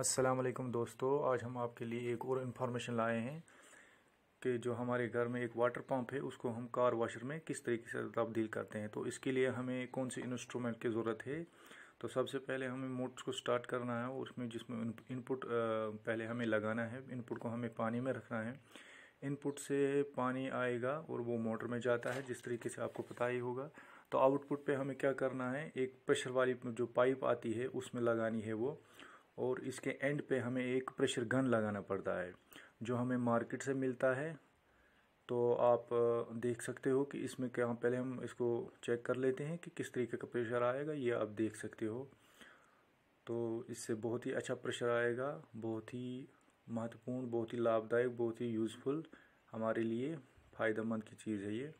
अस्सलाम वालेकुम दोस्तों आज हम आपके लिए एक और इन्फॉर्मेशन लाए हैं कि जो हमारे घर में एक वाटर पंप है उसको हम कार वाशर में किस तरीके से तब्दील करते हैं तो इसके लिए हमें कौन से इंस्ट्रूमेंट की ज़रूरत है तो सबसे पहले हमें मोटर्स को स्टार्ट करना है उसमें जिसमें इनपुट पहले हमें लगाना है इनपुट को हमें पानी में रखना है इनपुट से पानी आएगा और वो मोटर में जाता है जिस तरीके से आपको पता ही होगा तो आउटपुट पे हमें क्या करना है एक प्रेशर वाली जो पाइप आती है उसमें लगानी है वो और इसके एंड पे हमें एक प्रेशर गन लगाना पड़ता है जो हमें मार्केट से मिलता है तो आप देख सकते हो कि इसमें क्या पहले हम इसको चेक कर लेते हैं कि किस तरीके का प्रेशर आएगा ये आप देख सकते हो तो इससे बहुत ही अच्छा प्रेशर आएगा बहुत ही महत्वपूर्ण बहुत ही लाभदायक बहुत ही यूज़फुल हमारे लिए फ़ायदेमंद की चीज़ है ये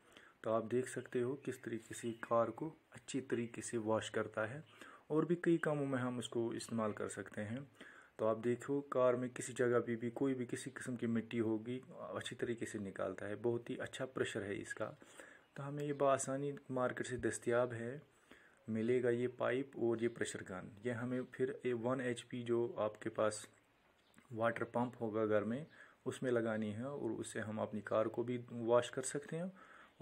तो आप देख सकते हो किस तरीके से कार को अच्छी तरीके से वॉश करता है और भी कई कामों में हम इसको इस्तेमाल कर सकते हैं तो आप देखो कार में किसी जगह भी भी कोई भी किसी किस्म की मिट्टी होगी अच्छी तरीके से निकालता है बहुत ही अच्छा प्रेशर है इसका तो हमें ये बसानी मार्केट से दस्तियाब है मिलेगा ये पाइप और ये प्रेशर गन ये हमें फिर ए वन एच जो आपके पास वाटर पंप होगा घर में उसमें लगानी है और उससे हम अपनी कार को भी वॉश कर सकते हैं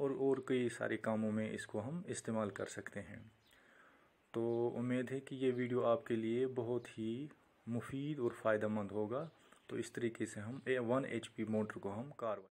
और और कई सारे कामों में इसको हम इस्तेमाल कर सकते हैं तो उम्मीद है कि ये वीडियो आपके लिए बहुत ही मुफीद और फ़ायदेमंद होगा तो इस तरीके से हम ए वन एच मोटर को हम कार